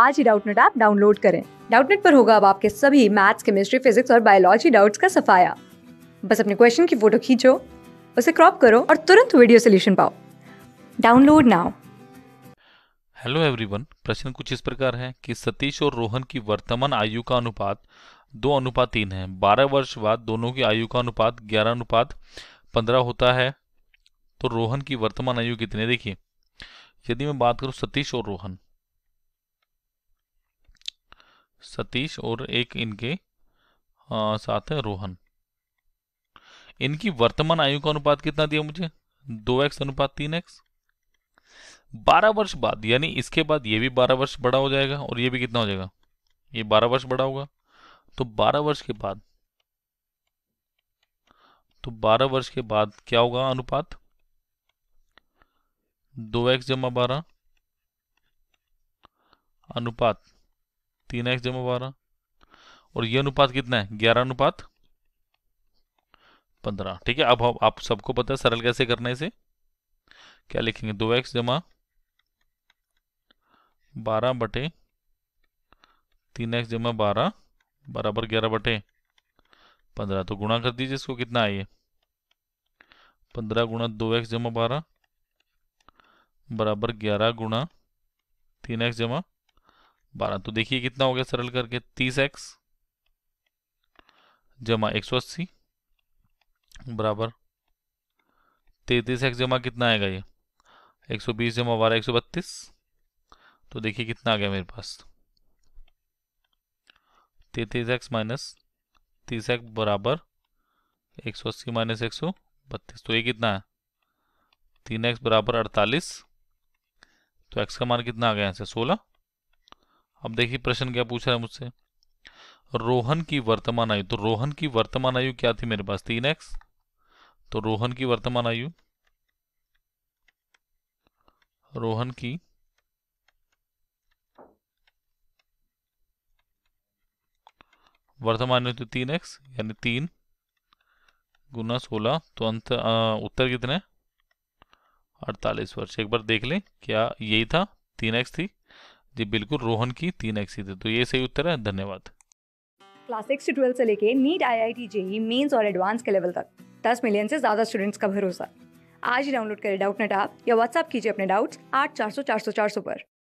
आज ही Doubtnut app download करें डाउटनेट पर होगा अब आपके सभी मैथ्स केमिस्ट्री फिजिक्स और बायोलॉजी डाउट्स का सफाया बस अपने क्वेश्चन की फोटो खींचो उसे क्रॉप करो और तुरंत वीडियो सोल्यूशन पाओ डाउनलोड नाउ हेलो एवरीवन प्रश्न कुछ इस प्रकार है कि सतीश और रोहन की वर्तमान आयु का अनुपात दो अनुपात तीन है बारह वर्ष बाद दोनों की आयु का अनुपात ग्यारह अनुपात पंद्रह होता है तो रोहन की वर्तमान आयु कितने देखिए यदि मैं बात करूं सतीश और रोहन सतीश और एक इनके आ, साथ है रोहन इनकी वर्तमान आयु का अनुपात कितना दिया मुझे दो एक्स अनुपात तीन एक्स बारह वर्ष बाद यानी इसके बाद ये भी बारह वर्ष बड़ा हो जाएगा और ये भी कितना हो जाएगा ये बारह वर्ष बड़ा होगा तो बारह वर्ष के बाद तो बारह वर्ष के बाद क्या होगा अनुपात दो एक्स जमा बारह अनुपात तीन एक्स जमा बारह और ये अनुपात कितना है ग्यारह अनुपात पंद्रह ठीक है अब हम आप सबको पता है सरल कैसे करना है इसे क्या लिखेंगे दो एक्स जमा बारह बटे तीन एक्स जमा बारह बराबर ग्यारह बटे पंद्रह तो गुणा कर दीजिए इसको कितना आइए पंद्रह गुणा दो एक्स जमा बारह बराबर ग्यारह गुणा तीन एक्स जमा बारह तो देखिए कितना हो गया सरल करके तीस एक्स जमा एक सौ अस्सी बराबर तैतीस एक्स जमा कितना आएगा ये एक सौ बीस जमा बारह एक सौ बत्तीस तो देखिए कितना आ गया मेरे पास तैतीस एक्स माइनस तीस एक्स बराबर एक सौ अस्सी माइनस एक सौ बत्तीस तो ये कितना है तीन एक्स बराबर अड़तालीस तो एक्स का मान कितना आ गया यहाँ से सोलह अब देखिए प्रश्न क्या पूछ रहा है मुझसे रोहन की वर्तमान आयु तो रोहन की वर्तमान आयु क्या थी मेरे पास तीन एक्स तो रोहन की वर्तमान आयु रोहन की वर्तमान आयु तो तीन एक्स यानी तीन गुना सोलह तो अंत उत्तर कितने अड़तालीस वर्ष एक बार देख लें क्या यही था तीन एक्स थी जी बिल्कुल रोहन की तीन एक्सी थी तो ये सही उत्तर है धन्यवाद क्लास सिक्स से ट्वेल्थ से लेके NEET I I T JEE Mains और एडवांस के लेवल तक दस मिलियन से ज़्यादा स्टूडेंट्स का भरोसा आज ही डाउनलोड करें डाउट नेट आप या व्हाट्सअप कीजिए अपने डाउट्स आठ चार सौ चार सौ चार सौ पर